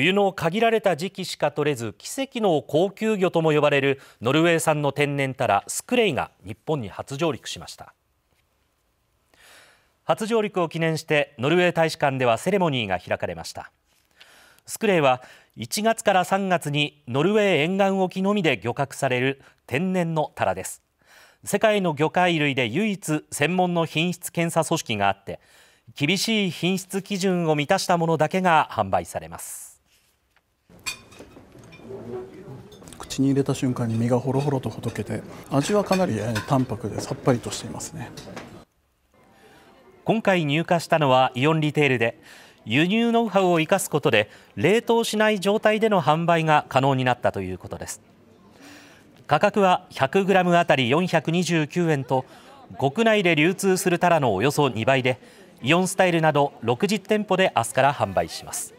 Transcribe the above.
冬の限られた時期しか取れず奇跡の高級魚とも呼ばれるノルウェー産の天然タラスクレイが日本に初上陸しました初上陸を記念してノルウェー大使館ではセレモニーが開かれましたスクレイは1月から3月にノルウェー沿岸沖のみで漁獲される天然のタラです世界の魚介類で唯一専門の品質検査組織があって厳しい品質基準を満たしたものだけが販売されます口に入れた瞬間に身がほろほろとほどけて味はかなり淡白でさっぱりとしていますね今回入荷したのはイオンリテールで輸入ノウハウを生かすことで冷凍しない状態での販売が可能になったということです価格は1 0 0ムあたり429円と国内で流通するタラのおよそ2倍でイオンスタイルなど60店舗で明日から販売します